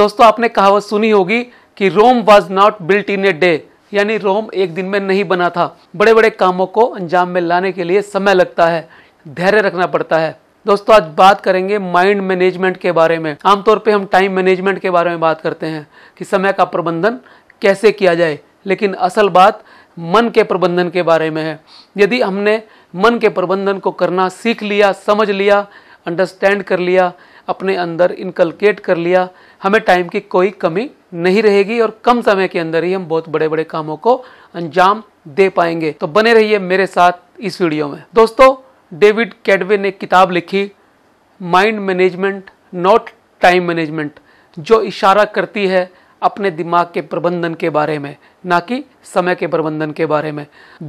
दोस्तों आपने कहावत सुनी होगी कि Rome was not built in a day यानी रोम एक दिन में नहीं बना था बड़े बड़े कामों को अंजाम में लाने के लिए समय लगता है धैर्य रखना पड़ता है दोस्तों आज बात करेंगे माइंड मैनेजमेंट के बारे में आमतौर पर हम टाइम मैनेजमेंट के बारे में बात करते हैं कि समय का प्रबंधन कैसे किया जाए लेकिन असल बात मन के प्रबंधन के बारे में है यदि हमने मन के प्रबंधन को करना सीख लिया समझ लिया अंडरस्टैंड कर लिया अपने अंदर इनकलकेट कर लिया हमें टाइम की कोई कमी नहीं रहेगी और कम समय के अंदर ही हम बहुत बड़े बड़े कामों को अंजाम दे पाएंगे तो बने रहिए मेरे साथ इस वीडियो में दोस्तों डेविड कैडवे ने किताब लिखी mind management not time management जो इशारा करती है अपने दिमाग के प्रबंधन के बारे में ना कि समय के प्रबंधन के बारे में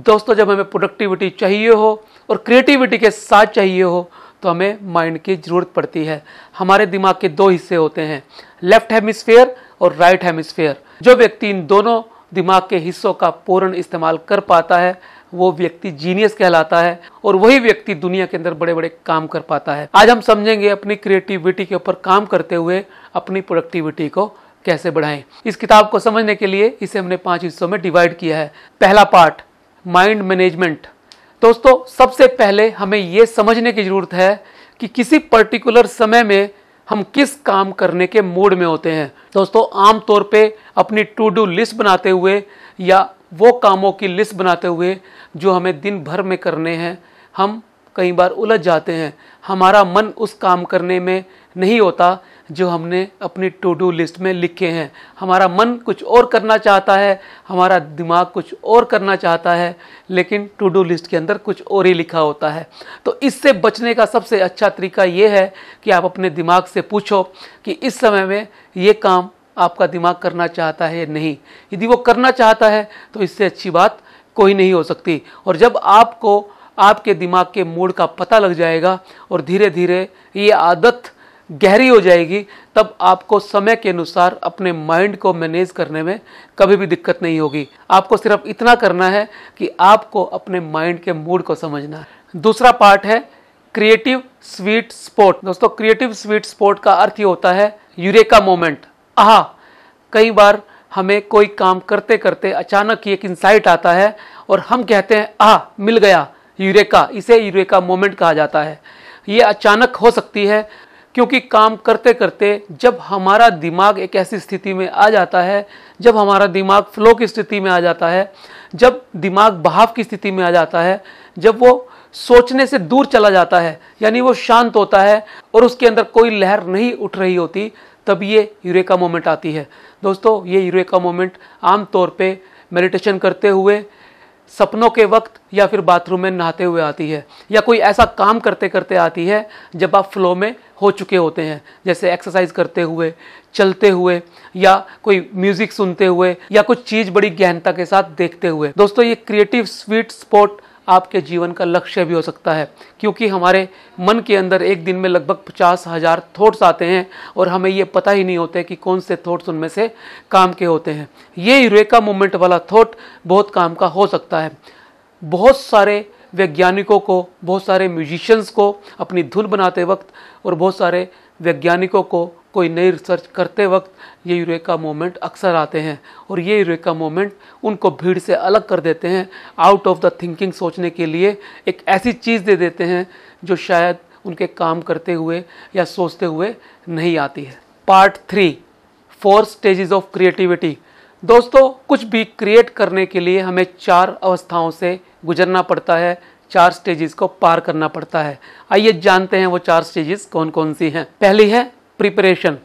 दोस्तों जब हमें प्रोडक्टिविटी चाहिए हो और क्रिएटिविटी के साथ चाहिए हो तो हमें माइंड की ज़रूरत पड़ती है हमारे दिमाग के दो हिस्से होते हैं लेफ्ट हेमिस्फेयर और राइट हेमिस्फेयर जो व्यक्ति इन दोनों दिमाग के हिस्सों का पूर्ण इस्तेमाल कर पाता है वो व्यक्ति जीनियस कहलाता है और वही व्यक्ति दुनिया के अंदर बड़े बड़े काम कर पाता है आज हम समझेंगे अपनी क्रिएटिविटी के ऊपर काम करते हुए अपनी प्रोडक्टिविटी को कैसे बढ़ाएं इस किताब को समझने के लिए इसे हमने पांच हिस्सों में डिवाइड किया है पहला पार्ट माइंड मैनेजमेंट दोस्तों सबसे पहले हमें यह समझने की ज़रूरत है कि किसी पर्टिकुलर समय में हम किस काम करने के मूड में होते हैं दोस्तों आमतौर पे अपनी टू डू लिस्ट बनाते हुए या वो कामों की लिस्ट बनाते हुए जो हमें दिन भर में करने हैं हम कई बार उलझ जाते हैं हमारा मन उस काम करने में नहीं होता जो हमने अपनी टू डू लिस्ट में लिखे हैं हमारा मन कुछ और करना चाहता है हमारा दिमाग कुछ और करना चाहता है लेकिन टू डू लिस्ट के अंदर कुछ और ही लिखा होता है तो इससे बचने का सबसे अच्छा तरीका ये है कि आप अपने दिमाग से पूछो कि इस समय में ये काम आपका दिमाग करना चाहता है या नहीं यदि वो करना चाहता है तो इससे अच्छी बात कोई नहीं हो सकती और जब आपको आपके दिमाग के मूड का पता लग जाएगा और धीरे धीरे ये आदत गहरी हो जाएगी तब आपको समय के अनुसार अपने माइंड को मैनेज करने में कभी भी दिक्कत नहीं होगी आपको सिर्फ इतना करना है कि आपको अपने माइंड के मूड को समझना है दूसरा पार्ट है क्रिएटिव स्वीट स्पॉट दोस्तों क्रिएटिव स्वीट स्पॉट का अर्थ ही होता है यूरेका मोमेंट आह कई बार हमें कोई काम करते करते अचानक ही एक इंसाइट आता है और हम कहते हैं आह मिल गया यूरेका इसे यूरेका मोमेंट कहा जाता है ये अचानक हो सकती है क्योंकि काम करते करते जब हमारा दिमाग एक ऐसी स्थिति में आ जाता है जब हमारा दिमाग फ्लो की स्थिति में आ जाता है जब दिमाग बहाव की स्थिति में आ जाता है जब वो सोचने से दूर चला जाता है यानी वो शांत होता है और उसके अंदर कोई लहर नहीं उठ रही होती तब ये यूरेका मोमेंट आती है दोस्तों ये यूरेका मोमेंट आमतौर पर मेडिटेशन करते हुए सपनों के वक्त या फिर बाथरूम में नहाते हुए आती है या कोई ऐसा काम करते करते आती है जब आप फ्लो में हो चुके होते हैं जैसे एक्सरसाइज करते हुए चलते हुए या कोई म्यूज़िक सुनते हुए या कुछ चीज़ बड़ी गहनता के साथ देखते हुए दोस्तों ये क्रिएटिव स्वीट स्पॉट आपके जीवन का लक्ष्य भी हो सकता है क्योंकि हमारे मन के अंदर एक दिन में लगभग पचास हज़ार थॉट्स आते हैं और हमें ये पता ही नहीं होते कि कौन से थॉट्स उनमें से काम के होते हैं ये रेका मोमेंट वाला थॉट बहुत काम का हो सकता है बहुत सारे वैज्ञानिकों को बहुत सारे म्यूजिशंस को अपनी धुन बनाते वक्त और बहुत सारे वैज्ञानिकों को कोई नई रिसर्च करते वक्त ये यूरेका मोमेंट अक्सर आते हैं और ये यूरेका मोमेंट उनको भीड़ से अलग कर देते हैं आउट ऑफ द थिंकिंग सोचने के लिए एक ऐसी चीज़ दे देते हैं जो शायद उनके काम करते हुए या सोचते हुए नहीं आती है part three four stages of creativity दोस्तों कुछ भी क्रिएट करने के लिए हमें चार अवस्थाओं से गुजरना पड़ता है चार स्टेजेस को पार करना पड़ता है आइए जानते हैं वो चार स्टेजेस कौन कौन सी हैं पहली है प्रिपरेशन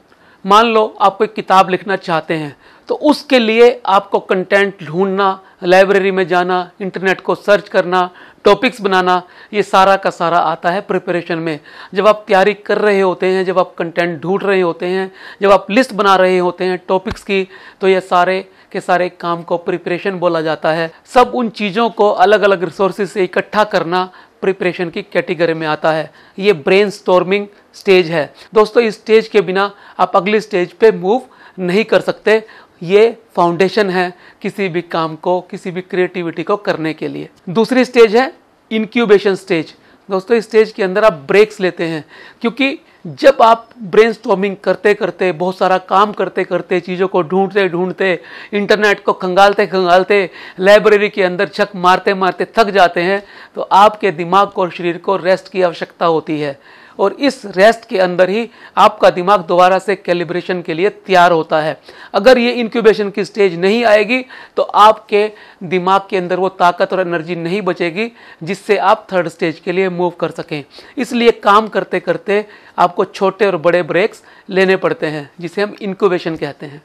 मान लो आप कोई किताब लिखना चाहते हैं तो उसके लिए आपको कंटेंट ढूंढना लाइब्रेरी में जाना इंटरनेट को सर्च करना टॉपिक्स बनाना ये सारा का सारा आता है प्रिपरेशन में जब आप तैयारी कर रहे होते हैं जब आप कंटेंट ढूंढ रहे होते हैं जब आप लिस्ट बना रहे होते हैं टॉपिक्स की तो ये सारे के सारे काम को प्रिपरेशन बोला जाता है सब उन चीज़ों को अलग अलग रिसोर्सेज से इकट्ठा करना प्रिपरेशन की कैटेगरी में आता है ये ब्रेन स्टोर्मिंग स्टेज है दोस्तों इस स्टेज के बिना आप अगली स्टेज पे मूव नहीं कर सकते ये फाउंडेशन है किसी भी काम को किसी भी क्रिएटिविटी को करने के लिए दूसरी स्टेज है इंक्यूबेशन स्टेज दोस्तों इस स्टेज के अंदर आप ब्रेक्स लेते हैं क्योंकि जब आप ब्रेन करते करते बहुत सारा काम करते करते चीज़ों को ढूंढते ढूंढते इंटरनेट को खंगालते खंगालते लाइब्रेरी के अंदर छक मारते मारते थक जाते हैं तो आपके दिमाग को और शरीर को रेस्ट की आवश्यकता होती है और इस रेस्ट के अंदर ही आपका दिमाग दोबारा से कैलिब्रेशन के लिए तैयार होता है अगर ये इंक्यूबेशन की स्टेज नहीं आएगी तो आपके दिमाग के अंदर वो ताकत और एनर्जी नहीं बचेगी जिससे आप थर्ड स्टेज के लिए मूव कर सकें इसलिए काम करते करते आपको छोटे और बड़े ब्रेक्स लेने पड़ते हैं जिसे हम इंक्यूबेशन कहते हैं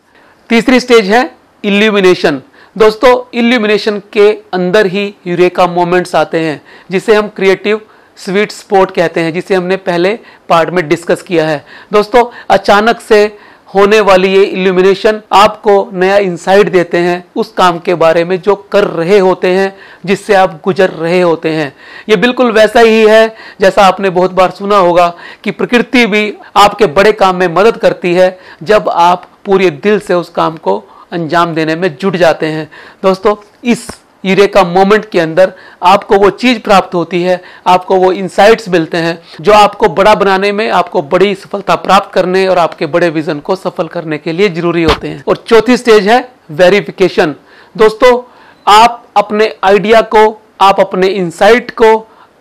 तीसरी स्टेज है इल्यूमिनेशन दोस्तों इल्यूमिनेशन के अंदर ही यूरेका मोमेंट्स आते हैं जिसे हम क्रिएटिव स्वीट स्पॉट कहते हैं जिसे हमने पहले पार्ट में डिस्कस किया है दोस्तों अचानक से होने वाली ये इल्यूमिनेशन आपको नया इंसाइट देते हैं उस काम के बारे में जो कर रहे होते हैं जिससे आप गुजर रहे होते हैं ये बिल्कुल वैसा ही है जैसा आपने बहुत बार सुना होगा कि प्रकृति भी आपके बड़े काम में मदद करती है जब आप पूरे दिल से उस काम को अंजाम देने में जुट जाते हैं दोस्तों इस हीरे का मोमेंट के अंदर आपको वो चीज़ प्राप्त होती है आपको वो इंसाइट्स मिलते हैं जो आपको बड़ा बनाने में आपको बड़ी सफलता प्राप्त करने और आपके बड़े विजन को सफल करने के लिए जरूरी होते हैं और चौथी स्टेज है वेरिफिकेशन दोस्तों आप अपने आइडिया को आप अपने इंसाइट को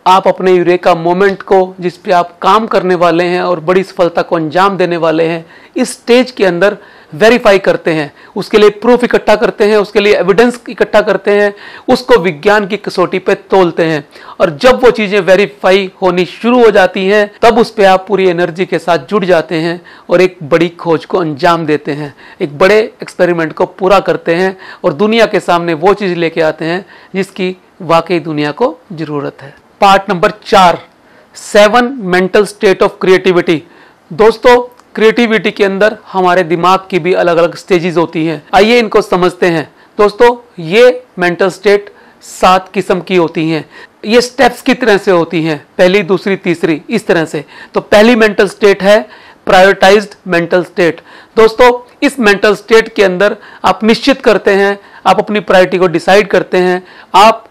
आप अपने यूरेका मोमेंट को जिस पे आप काम करने वाले हैं और बड़ी सफलता को अंजाम देने वाले हैं इस स्टेज के अंदर वेरीफाई करते हैं उसके लिए प्रूफ इकट्ठा करते हैं उसके लिए एविडेंस इकट्ठा करते हैं उसको विज्ञान की कसौटी पे तोलते हैं और जब वो चीज़ें वेरीफाई होनी शुरू हो जाती हैं तब उस पर आप पूरी एनर्जी के साथ जुड़ जाते हैं और एक बड़ी खोज को अंजाम देते हैं एक बड़े एक्सपेरिमेंट को पूरा करते हैं और दुनिया के सामने वो चीज़ लेके आते हैं जिसकी वाकई दुनिया को ज़रूरत है पार्ट नंबर चार seven mental state of creativity दोस्तों क्रिएटिविटी के अंदर हमारे दिमाग की भी अलग अलग स्टेजेस होती हैं आइए इनको समझते हैं दोस्तों ये मेंटल स्टेट सात किस्म की होती हैं ये स्टेप्स की तरह से होती हैं पहली दूसरी तीसरी इस तरह से तो पहली मेंटल स्टेट है प्रायोरिटाइज मेंटल स्टेट दोस्तों इस मेंटल स्टेट के अंदर आप निश्चित करते हैं आप अपनी प्रायोरिटी को डिसाइड करते हैं आप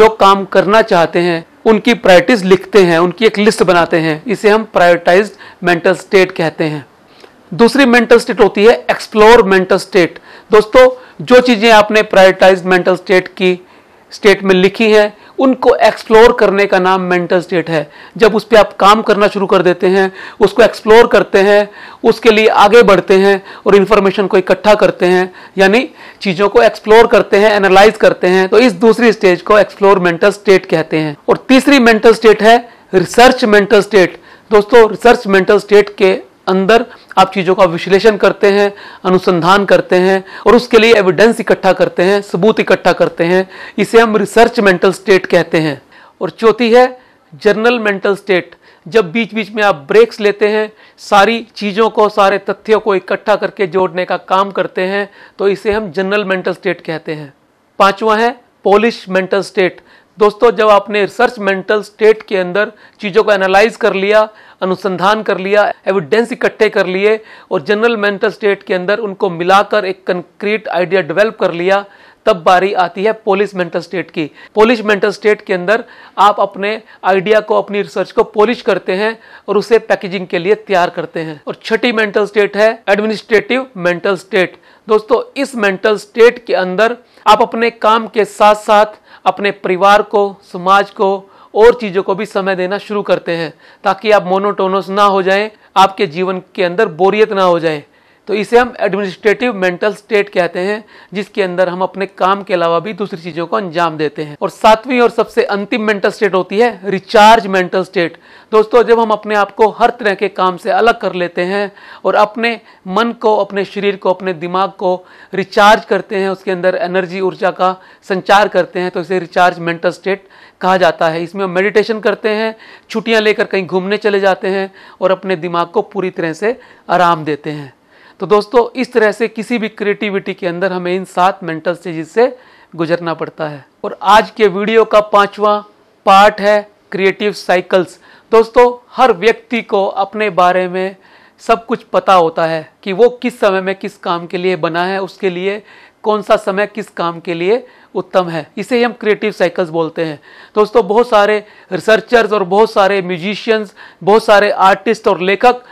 जो काम करना चाहते हैं उनकी प्रायोरिटीज़ लिखते हैं उनकी एक लिस्ट बनाते हैं इसे हम प्रायोरिटाइज मेंटल स्टेट कहते हैं दूसरी मेंटल स्टेट होती है एक्सप्लोर मेंटल स्टेट दोस्तों जो चीज़ें आपने प्रायोरिटाइज मेंटल स्टेट की स्टेट में लिखी हैं उनको एक्सप्लोर करने का नाम मेंटल स्टेट है जब उस पर आप काम करना शुरू कर देते हैं उसको एक्सप्लोर करते हैं उसके लिए आगे बढ़ते हैं और इन्फॉर्मेशन को इकट्ठा करते हैं यानी चीज़ों को एक्सप्लोर करते हैं एनालाइज करते हैं तो इस दूसरी स्टेज को एक्सप्लोर मेंटल स्टेट कहते हैं और तीसरी मेंटल स्टेट है रिसर्च मेंटल स्टेट दोस्तों रिसर्च मेंटल स्टेट के अंदर आप चीज़ों का विश्लेषण करते हैं अनुसंधान करते हैं और उसके लिए एविडेंस इकट्ठा करते हैं सबूत इकट्ठा करते हैं इसे हम रिसर्च मेंटल स्टेट कहते हैं और चौथी है जर्नल मेंटल स्टेट जब बीच बीच में आप ब्रेक्स लेते हैं सारी चीज़ों को सारे तथ्यों को इकट्ठा करके जोड़ने का काम करते हैं तो इसे हम जनरल मेंटल स्टेट कहते हैं पांचवा है पॉलिश मेंटल स्टेट दोस्तों जब आपने रिसर्च मेंटल स्टेट के अंदर चीज़ों को एनालाइज कर लिया अनुसंधान कर लिया एविडेंस इकट्ठे कर लिए और जनरल मेंटल स्टेट के अंदर उनको मिलाकर एक कंक्रीट आइडिया डेवलप कर लिया तब बारी आती है पोलिश मेंटल स्टेट की पोलिश मेंटल स्टेट के अंदर आप अपने आइडिया को अपनी रिसर्च को पोलिश करते हैं और उसे पैकेजिंग के लिए तैयार करते हैं और छठी मेंटल स्टेट है एडमिनिस्ट्रेटिव मेंटल स्टेट दोस्तों इस मेंटल स्टेट के अंदर आप अपने काम के साथ साथ अपने परिवार को समाज को और चीज़ों को भी समय देना शुरू करते हैं ताकि आप मोनोटोनस ना हो जाएं आपके जीवन के अंदर बोरियत ना हो जाए तो इसे हम एडमिनिस्ट्रेटिव मेंटल स्टेट कहते हैं जिसके अंदर हम अपने काम के अलावा भी दूसरी चीज़ों को अंजाम देते हैं और सातवीं और सबसे अंतिम मेंटल स्टेट होती है रिचार्ज मेंटल स्टेट दोस्तों जब हम अपने आप को हर तरह के काम से अलग कर लेते हैं और अपने मन को अपने शरीर को अपने दिमाग को रिचार्ज करते हैं उसके अंदर एनर्जी ऊर्जा का संचार करते हैं तो इसे रिचार्ज मेंटल स्टेट कहा जाता है इसमें हम मेडिटेशन करते हैं छुट्टियां लेकर कहीं घूमने चले जाते हैं और अपने दिमाग को पूरी तरह से आराम देते हैं तो दोस्तों इस तरह से किसी भी क्रिएटिविटी के अंदर हमें इन सात मेंटल स्टेजेस से गुजरना पड़ता है और आज के वीडियो का पांचवा पार्ट है क्रिएटिव साइकिल्स दोस्तों हर व्यक्ति को अपने बारे में सब कुछ पता होता है कि वो किस समय में किस काम के लिए बना है उसके लिए कौन सा समय किस काम के लिए उत्तम है इसे ही हम क्रिएटिव साइकिल्स बोलते हैं दोस्तों बहुत सारे रिसर्चर्स और बहुत सारे म्यूजिशियंस बहुत सारे आर्टिस्ट और लेखक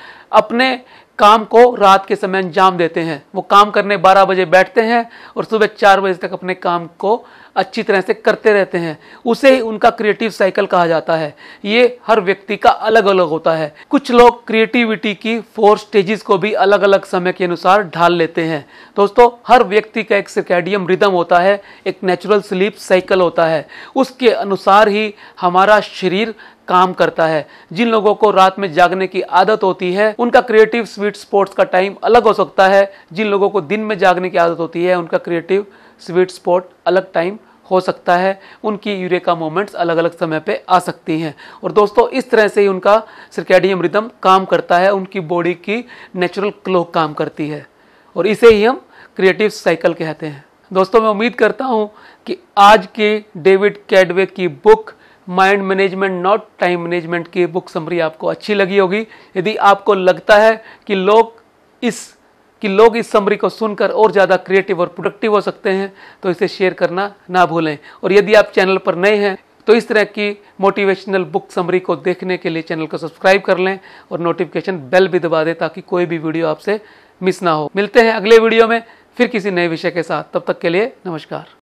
अपने काम को रात के समय अंजाम देते हैं वो काम करने 12 बजे बैठते हैं और सुबह चार बजे तक अपने काम को अच्छी तरह से करते रहते हैं उसे ही उनका क्रिएटिव साइकिल कहा जाता है ये हर व्यक्ति का अलग अलग होता है कुछ लोग क्रिएटिविटी की फोर स्टेजेस को भी अलग अलग समय के अनुसार ढाल लेते हैं दोस्तों हर व्यक्ति का एक सिकेडियम रिदम होता है एक नेचुरल स्लीप साइकिल होता है उसके अनुसार ही हमारा शरीर काम करता है जिन लोगों को रात में जागने की आदत होती है उनका क्रिएटिव स्वीट स्पॉट्स का टाइम अलग हो सकता है जिन लोगों को दिन में जागने की आदत होती है उनका क्रिएटिव स्वीट स्पॉट अलग टाइम हो सकता है उनकी यूरेका मोमेंट्स अलग अलग समय पे आ सकती हैं और दोस्तों इस तरह से ही उनका सिरकेडियम रिदम काम करता है उनकी बॉडी की नेचुरल क्लॉक काम करती है और इसे ही हम क्रिएटिव साइकिल कहते हैं दोस्तों मैं उम्मीद करता हूँ कि आज की डेविड कैडवे की book mind management not time management की बुक समरी आपको अच्छी लगी होगी यदि आपको लगता है कि लोग इस कि लोग इस समरी को सुनकर और ज़्यादा क्रिएटिव और प्रोडक्टिव हो सकते हैं तो इसे शेयर करना ना भूलें और यदि आप चैनल पर नए हैं तो इस तरह की मोटिवेशनल बुक समरी को देखने के लिए चैनल को सब्सक्राइब कर लें और नोटिफिकेशन बेल भी दबा दें ताकि कोई भी वीडियो आपसे मिस ना हो मिलते हैं अगले वीडियो में फिर किसी नए विषय के साथ तब तक के लिए नमस्कार